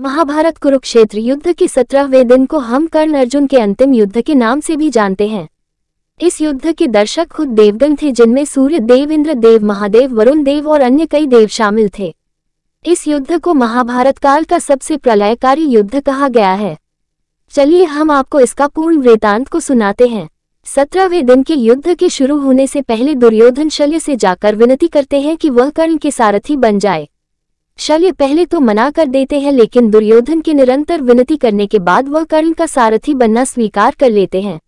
महाभारत कुरुक्षेत्र युद्ध के सत्रहवें दिन को हम कर्ण अर्जुन के अंतिम युद्ध के नाम से भी जानते हैं इस युद्ध के दर्शक खुद देवगण थे जिनमें सूर्य देव इंद्र देव महादेव वरुण देव और अन्य कई देव शामिल थे इस युद्ध को महाभारत काल का सबसे प्रलयकारी युद्ध कहा गया है चलिए हम आपको इसका पूर्ण वृतांत को सुनाते हैं सत्रहवें दिन के युद्ध के शुरू होने से पहले दुर्योधन शल्य से जाकर विनती करते हैं कि वह कर्ण के सारथी बन जाए शल्य पहले तो मना कर देते हैं लेकिन दुर्योधन की निरंतर विनती करने के बाद वह कर्ण का सारथी बनना स्वीकार कर लेते हैं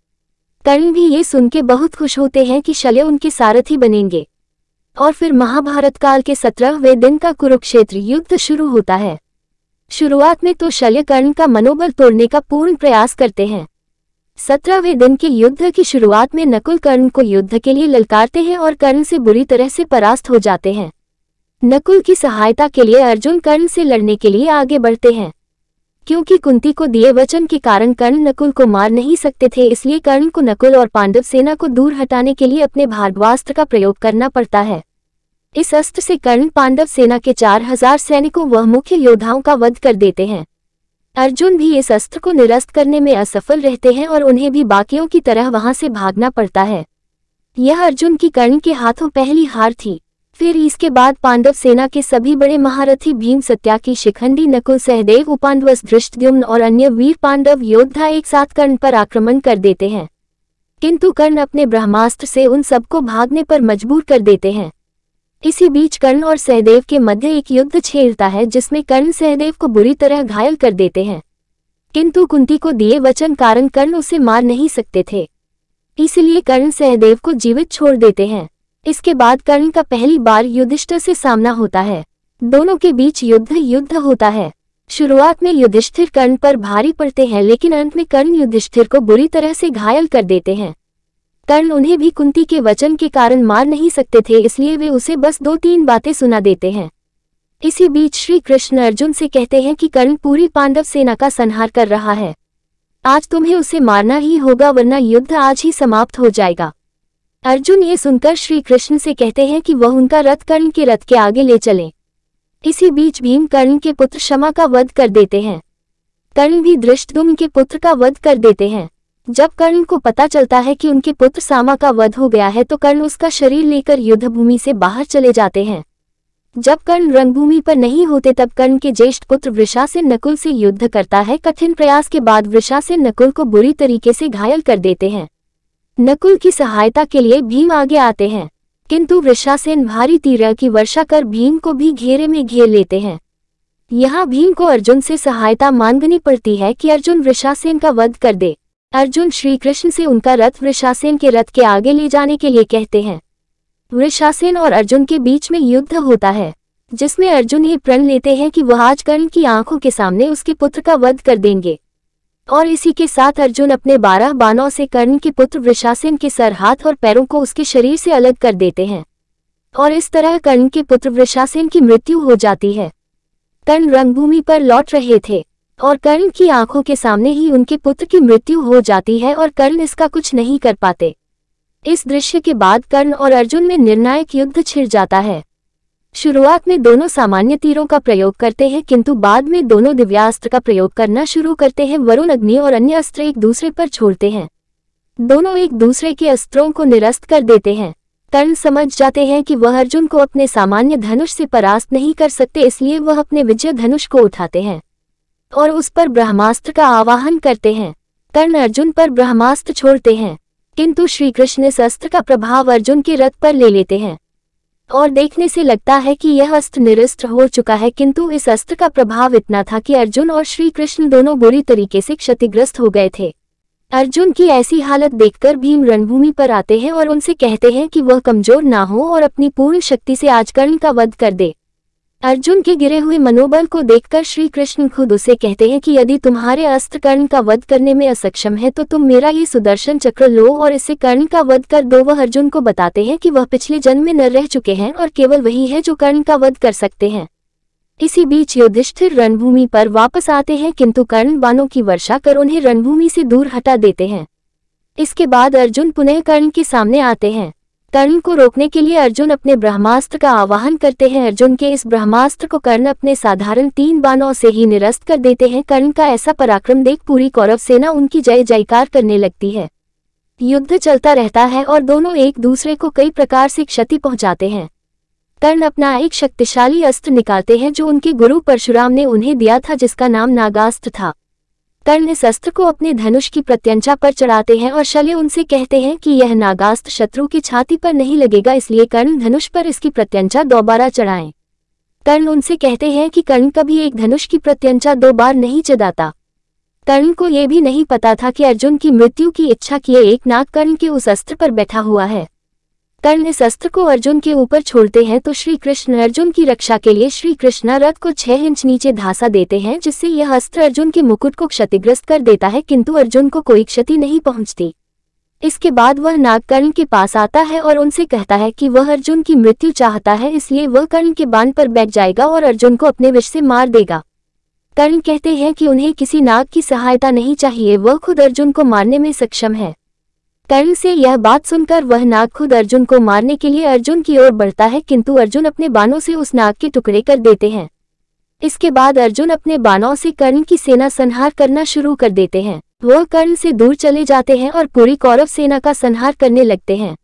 कर्ण भी ये सुनके बहुत खुश होते हैं कि शल्य उनके सारथी बनेंगे और फिर महाभारत काल के सत्रहवें दिन का कुरुक्षेत्र युद्ध शुरू होता है शुरुआत में तो शल्य कर्ण का मनोबल तोड़ने का पूर्ण प्रयास करते हैं सत्रहवें दिन के युद्ध की शुरुआत में नकुल कर्ण को युद्ध के लिए ललकारते हैं और कर्ण से बुरी तरह से परास्त हो जाते हैं नकुल की सहायता के लिए अर्जुन कर्ण से लड़ने के लिए आगे बढ़ते हैं क्योंकि कुंती को दिए वचन के कारण कर्ण नकुल को मार नहीं सकते थे इसलिए कर्ण को नकुल और पांडव सेना को दूर हटाने के लिए अपने भार्गवास्त्र का प्रयोग करना पड़ता है इस अस्त्र से कर्ण पांडव सेना के चार हजार सैनिकों व मुख्य योद्धाओं का वध कर देते हैं अर्जुन भी इस अस्त्र को निरस्त करने में असफल रहते हैं और उन्हें भी बाकियों की तरह वहां से भागना पड़ता है यह अर्जुन की कर्ण के हाथों पहली हार थी फिर इसके बाद पांडव सेना के सभी बड़े महारथी भीम सत्या की शिखंडी नकुल सहदेव उपांडवस धृष्टद्युम्न और अन्य वीर पांडव योद्धा एक साथ कर्ण पर आक्रमण कर देते हैं किंतु कर्ण अपने ब्रह्मास्त्र से उन सबको भागने पर मजबूर कर देते हैं इसी बीच कर्ण और सहदेव के मध्य एक युद्ध छेलता है जिसमें कर्ण सहदेव को बुरी तरह घायल कर देते हैं किंतु कुंती को दिए वचन कारण कर्ण उसे मार नहीं सकते थे इसलिए कर्ण सहदेव को जीवित छोड़ देते हैं इसके बाद कर्ण का पहली बार युधिष्ठिर से सामना होता है दोनों के बीच युद्ध युद्ध होता है शुरुआत में युधिष्ठिर कर्ण पर भारी पड़ते हैं लेकिन अंत में कर्ण युधिष्ठिर को बुरी तरह से घायल कर देते हैं कर्ण उन्हें भी कुंती के वचन के कारण मार नहीं सकते थे इसलिए वे उसे बस दो तीन बातें सुना देते हैं इसी बीच श्री कृष्ण अर्जुन से कहते हैं कि कर्ण पूरी पांडव सेना का संहार कर रहा है आज तुम्हें उसे मारना ही होगा वरना युद्ध आज ही समाप्त हो जाएगा अर्जुन ये सुनकर श्री कृष्ण से कहते हैं कि वह उनका रथ कर्ण के रथ के आगे ले चले इसी बीच भीम कर्ण के पुत्र शमा का वध कर देते हैं कर्ण भी दृष्टुम के पुत्र का वध कर देते हैं जब कर्ण को पता चलता है कि उनके पुत्र सामा का वध हो गया है तो कर्ण उसका शरीर लेकर युद्धभूमि से बाहर चले जाते हैं जब कर्ण रंगभूमि पर नहीं होते तब कर्ण के ज्येष्ठ पुत्र वृषा से नकुल से युद्ध करता है कठिन प्रयास के बाद वृषा से नकुल को बुरी तरीके से घायल कर देते हैं नकुल की सहायता के लिए भीम आगे आते हैं किंतु वृषासेन भारी तीर की वर्षा कर भीम को भी घेरे में घेर लेते हैं यहाँ भीम को अर्जुन से सहायता मांगनी पड़ती है कि अर्जुन वृषासेन का वध कर दे अर्जुन श्री कृष्ण से उनका रथ वृषासेन के रथ के आगे ले जाने के लिए कहते हैं वृषासेन और अर्जुन के बीच में युद्ध होता है जिसमें अर्जुन ये प्रण लेते हैं कि वह आज कर्ण की आंखों के सामने उसके पुत्र का वध कर देंगे और इसी के साथ अर्जुन अपने बारह बाणों से कर्ण के पुत्र वृषासेन के सर हाथ और पैरों को उसके शरीर से अलग कर देते हैं और इस तरह कर्ण के पुत्र वृषासेन की मृत्यु हो जाती है कर्ण रंगभूमि पर लौट रहे थे और कर्ण की आंखों के सामने ही उनके पुत्र की मृत्यु हो जाती है और कर्ण इसका कुछ नहीं कर पाते इस दृश्य के बाद कर्ण और अर्जुन में निर्णायक युद्ध छिड़ जाता है शुरुआत में दोनों सामान्य तीरों का प्रयोग करते हैं किंतु बाद में दोनों दिव्यास्त्र का प्रयोग करना शुरू करते हैं वरुण अग्नि और अन्य अस्त्र एक दूसरे पर छोड़ते हैं दोनों एक दूसरे के अस्त्रों को निरस्त कर देते हैं कर्ण समझ जाते हैं कि वह अर्जुन को अपने सामान्य धनुष से परास्त नहीं कर सकते इसलिए वह अपने विजय धनुष को उठाते हैं और उस पर ब्रह्मास्त्र का आवाहन करते हैं कर्ण अर्जुन पर ब्रह्मास्त्र छोड़ते हैं किंतु श्रीकृष्ण इस अस्त्र का प्रभाव अर्जुन के रथ पर ले लेते हैं और देखने से लगता है कि यह अस्त्र निरस्त हो चुका है किंतु इस अस्त्र का प्रभाव इतना था कि अर्जुन और श्री कृष्ण दोनों बुरी तरीके से क्षतिग्रस्त हो गए थे अर्जुन की ऐसी हालत देखकर भीम रणभूमि पर आते हैं और उनसे कहते हैं कि वह कमजोर ना हो और अपनी पूर्ण शक्ति से आजकर्ण का वध कर दे अर्जुन के गिरे हुए मनोबल को देखकर श्री कृष्ण खुद उसे कहते हैं कि यदि तुम्हारे अस्त्र कर्ण का वध करने में असक्षम है तो तुम मेरा ये सुदर्शन चक्र लो और इसे कर्ण का वध कर दो वह अर्जुन को बताते हैं कि वह पिछले जन्म में न रह चुके हैं और केवल वही है जो कर्ण का वध कर सकते हैं इसी बीच युधिष्ठिर रणभूमि पर वापस आते हैं किंतु कर्ण बानों की वर्षा कर उन्हें रणभूमि से दूर हटा देते हैं इसके बाद अर्जुन पुनः कर्ण के सामने आते हैं कर्ण को रोकने के लिए अर्जुन अपने ब्रह्मास्त्र का आवाहन करते हैं अर्जुन के इस ब्रह्मास्त्र को कर्ण अपने साधारण तीन बाणों से ही निरस्त कर देते हैं कर्ण का ऐसा पराक्रम देख पूरी कौरव सेना उनकी जय जयकार करने लगती है युद्ध चलता रहता है और दोनों एक दूसरे को कई प्रकार से क्षति पहुंचाते हैं कर्ण अपना एक शक्तिशाली अस्त्र निकालते हैं जो उनके गुरु परशुराम ने उन्हें दिया था जिसका नाम नागास्त्र था कर्ण इस अस्त्र को अपने धनुष की प्रत्यंचा पर चढ़ाते हैं और शल्य उनसे कहते हैं कि यह नागास्त्र शत्रु की छाती पर नहीं लगेगा इसलिए कर्ण धनुष पर इसकी प्रत्यंचा दोबारा चढ़ाएं कर्ण उनसे कहते हैं कि कर्ण कभी एक धनुष की प्रत्यंचा दो बार नहीं चढ़ाता कर्ण को यह भी नहीं पता था कि अर्जुन की मृत्यु की इच्छा किए एक नाग कर्ण के उस अस्त्र पर बैठा हुआ है कर्ण इस अस्त्र को अर्जुन के ऊपर छोड़ते हैं तो श्री कृष्ण अर्जुन की रक्षा के लिए श्री कृष्ण रथ को छह इंच नीचे धासा देते हैं जिससे यह अस्त्र अर्जुन के मुकुट को क्षतिग्रस्त कर देता है किंतु अर्जुन को कोई क्षति नहीं पहुंचती इसके बाद वह नाग कर्ण के पास आता है और उनसे कहता है कि वह अर्जुन की मृत्यु चाहता है इसलिए वह कर्ण के बांध पर बैठ जाएगा और अर्जुन को अपने विष से मार देगा कर्ण कहते हैं कि उन्हें किसी नाग की सहायता नहीं चाहिए वह खुद अर्जुन को मारने में सक्षम है कर्ण से यह बात सुनकर वह नाग खुद अर्जुन को मारने के लिए अर्जुन की ओर बढ़ता है किंतु अर्जुन अपने बाणों से उस नाग के टुकड़े कर देते हैं इसके बाद अर्जुन अपने बाणों से कर्ण की सेना संहार करना शुरू कर देते हैं वह कर्ण से दूर चले जाते हैं और पूरी कौरव सेना का संहार करने लगते हैं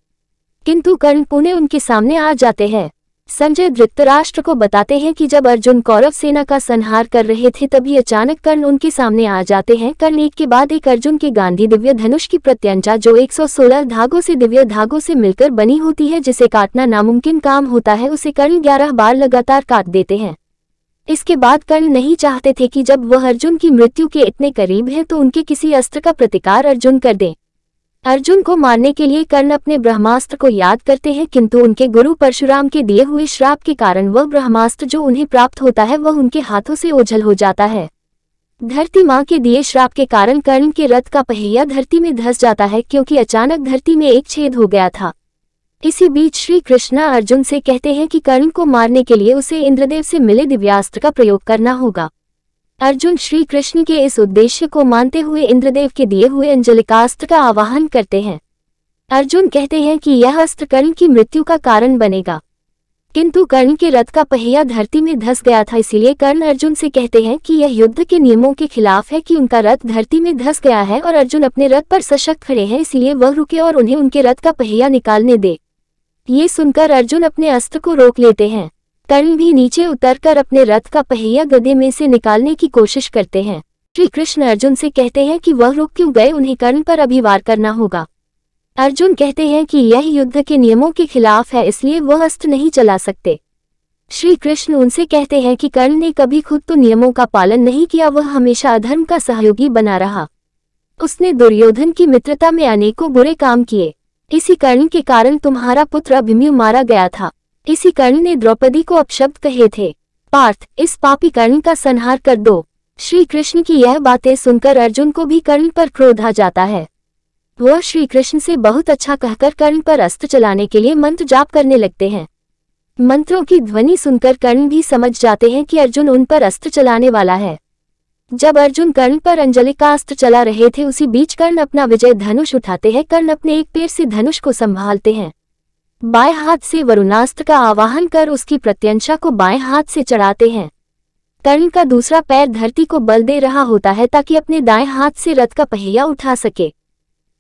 किंतु कर्ण पुणे उनके सामने आ जाते हैं संजय धृतराष्ट्र को बताते हैं कि जब अर्जुन कौरव सेना का संहार कर रहे थे तभी अचानक कर्ण उनके सामने आ जाते हैं कर्ण एक के बाद एक अर्जुन के गांधी दिव्य धनुष की प्रत्यंचा जो 116 धागों से दिव्य धागों से मिलकर बनी होती है जिसे काटना नामुमकिन काम होता है उसे कर्ण ग्यारह बार लगातार काट देते हैं इसके बाद कर्ण नहीं चाहते थे कि जब वह अर्जुन की मृत्यु के इतने करीब है तो उनके किसी अस्त्र का प्रतिकार अर्जुन कर दें अर्जुन को मारने के लिए कर्ण अपने ब्रह्मास्त्र को याद करते हैं किंतु उनके गुरु परशुराम के दिए हुए श्राप के कारण वह ब्रह्मास्त्र जो उन्हें प्राप्त होता है वह उनके हाथों से ओझल हो जाता है धरती माँ के दिए श्राप के कारण कर्ण के रथ का पहिया धरती में धस जाता है क्योंकि अचानक धरती में एक छेद हो गया था इसी बीच श्री कृष्णा अर्जुन से कहते हैं कि कर्ण को मारने के लिए उसे इंद्रदेव से मिले दिव्यास्त्र का प्रयोग करना होगा अर्जुन श्री कृष्ण के इस उद्देश्य को मानते हुए इंद्रदेव के दिए हुए अंजलिकास्त्र का आवाहन करते हैं अर्जुन कहते हैं कि यह अस्त्र कर्ण की मृत्यु का कारण बनेगा किंतु कर्ण के रथ का पहिया धरती में धस गया था इसलिए कर्ण अर्जुन से कहते हैं कि यह युद्ध के नियमों के खिलाफ है कि उनका रथ धरती में धस गया है और अर्जुन अपने रथ पर सशक्त खड़े हैं इसलिए वह रुके और उन्हें उनके रथ का पहिया निकालने दे ये सुनकर अर्जुन अपने अस्त्र को रोक लेते हैं कर्ण भी नीचे उतरकर अपने रथ का पहिया गधे में से निकालने की कोशिश करते हैं श्री कृष्ण अर्जुन से कहते हैं कि वह रुक क्यों गए उन्हें कर्ण पर अभिवार करना होगा अर्जुन कहते हैं कि यह युद्ध के नियमों के खिलाफ है इसलिए वह अस्त्र नहीं चला सकते श्री कृष्ण उनसे कहते हैं कि कर्ण ने कभी खुद तो नियमों का पालन नहीं किया वह हमेशा अधर्म का सहयोगी बना रहा उसने दुर्योधन की मित्रता में अनेकों बुरे काम किए इसी कर्ण के कारण तुम्हारा पुत्र अभिमयु मारा गया था इसी कर्ण ने द्रौपदी को अपशब्द कहे थे पार्थ इस पापी कर्ण का संहार कर दो श्री कृष्ण की यह बातें सुनकर अर्जुन को भी कर्ण पर क्रोध आ जाता है वह श्री कृष्ण से बहुत अच्छा कहकर कर्ण पर अस्त्र चलाने के लिए मंत्र जाप करने लगते हैं मंत्रों की ध्वनि सुनकर कर्ण भी समझ जाते हैं कि अर्जुन उन पर अस्त्र चलाने वाला है जब अर्जुन कर्ण पर अंजलि का अस्त्र चला रहे थे उसी बीच कर्ण अपना विजय धनुष उठाते हैं कर्ण अपने एक पैर से धनुष को संभालते हैं बाएं हाथ से वरुणास्त्र का आवाहन कर उसकी प्रत्यंशा को बाएं हाथ से चढ़ाते हैं कर्ण का दूसरा पैर धरती को बल दे रहा होता है ताकि अपने दाएं हाथ से रथ का पहिया उठा सके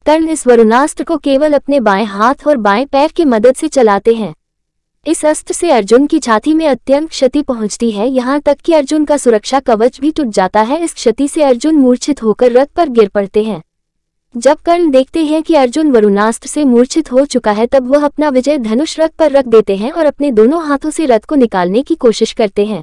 कर्ण इस वरुणास्त्र को केवल अपने बाएं हाथ और बाएं पैर की मदद से चलाते हैं इस अस्त्र से अर्जुन की छाती में अत्यंत क्षति पहुंचती है यहाँ तक कि अर्जुन का सुरक्षा कवच भी टूट जाता है इस क्षति से अर्जुन मूर्छित होकर रथ पर गिर पड़ते हैं जब कर्ण देखते हैं कि अर्जुन वरुणास्त्र से मूर्छित हो चुका है तब वह अपना विजय धनुष रथ पर रख देते हैं और अपने दोनों हाथों से रथ को निकालने की कोशिश करते हैं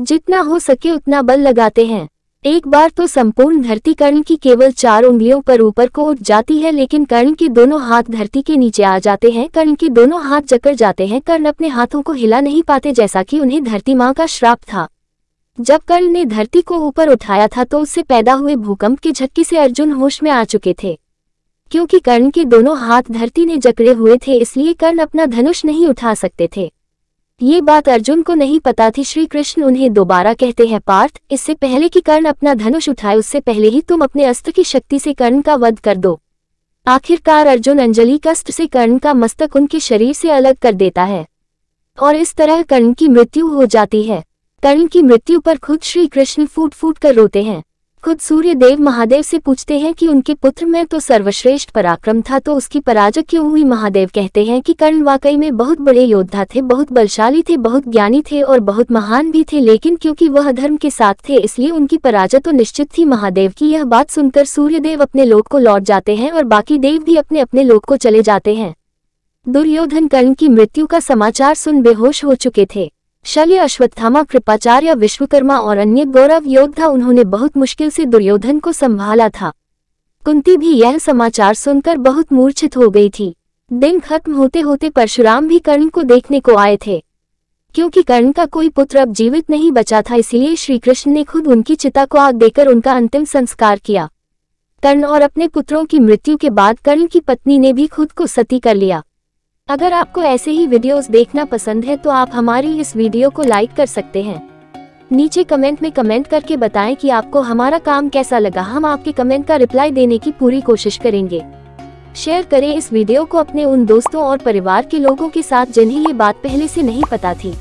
जितना हो सके उतना बल लगाते हैं एक बार तो संपूर्ण धरती कर्ण की केवल चार उंगलियों पर ऊपर को उठ जाती है लेकिन कर्ण के दोनों हाथ धरती के नीचे आ जाते हैं कर्ण के दोनों हाथ जकड़ जाते हैं कर्ण अपने हाथों को हिला नहीं पाते जैसा कि उन्हें धरती माँ का श्राप था जब कर्ण ने धरती को ऊपर उठाया था तो उससे पैदा हुए भूकंप के झटके से अर्जुन होश में आ चुके थे क्योंकि कर्ण के दोनों हाथ धरती ने जकड़े हुए थे इसलिए कर्ण अपना धनुष नहीं उठा सकते थे ये बात अर्जुन को नहीं पता थी श्री कृष्ण उन्हें दोबारा कहते हैं पार्थ इससे पहले कि कर्ण अपना धनुष उठाए उससे पहले ही तुम अपने अस्त्र की शक्ति से कर्ण का वध कर दो आखिरकार अर्जुन अंजलि कष्ट से कर्ण का मस्तक उनके शरीर से अलग कर देता है और इस तरह कर्ण की मृत्यु हो जाती है कर्ण की मृत्यु पर खुद श्री कृष्ण फूट फूट कर रोते हैं खुद सूर्य देव महादेव से पूछते हैं कि उनके पुत्र में तो सर्वश्रेष्ठ पराक्रम था तो उसकी पराजय क्यों हुई महादेव कहते हैं कि कर्ण वाकई में बहुत बड़े योद्धा थे बहुत बलशाली थे बहुत ज्ञानी थे और बहुत महान भी थे लेकिन क्योंकि वह धर्म के साथ थे इसलिए उनकी पराजय तो निश्चित थी महादेव की यह बात सुनकर सूर्यदेव अपने लोग को लौट जाते हैं और बाकी देव भी अपने अपने लोग को चले जाते हैं दुर्योधन कर्ण की मृत्यु का समाचार सुन बेहोश हो चुके थे शल्य अश्वत्थामा कृपाचार्य विश्वकर्मा और अन्य गौरव योद्धा उन्होंने बहुत मुश्किल से दुर्योधन को संभाला था कुंती भी यह समाचार सुनकर बहुत मूर्छित हो गई थी दिन खत्म होते होते परशुराम भी कर्ण को देखने को आए थे क्योंकि कर्ण का कोई पुत्र अब जीवित नहीं बचा था इसलिए श्रीकृष्ण ने खुद उनकी चिता को आग देकर उनका अंतिम संस्कार किया कर्ण और अपने पुत्रों की मृत्यु के बाद कर्ण की पत्नी ने भी खुद को सती कर लिया अगर आपको ऐसे ही वीडियोस देखना पसंद है तो आप हमारी इस वीडियो को लाइक कर सकते हैं नीचे कमेंट में कमेंट करके बताएं कि आपको हमारा काम कैसा लगा हम आपके कमेंट का रिप्लाई देने की पूरी कोशिश करेंगे शेयर करें इस वीडियो को अपने उन दोस्तों और परिवार के लोगों के साथ जिन्हें ये बात पहले से नहीं पता थी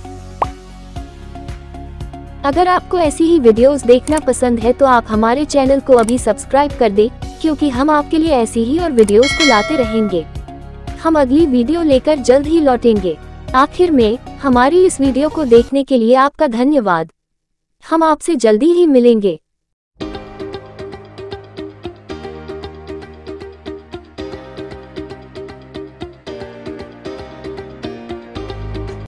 अगर आपको ऐसी ही वीडियोस देखना पसंद है तो आप हमारे चैनल को अभी सब्सक्राइब कर दें क्योंकि हम आपके लिए ऐसी ही और वीडियोस को लाते रहेंगे हम अगली वीडियो लेकर जल्द ही लौटेंगे आखिर में हमारी इस वीडियो को देखने के लिए आपका धन्यवाद हम आपसे जल्दी ही मिलेंगे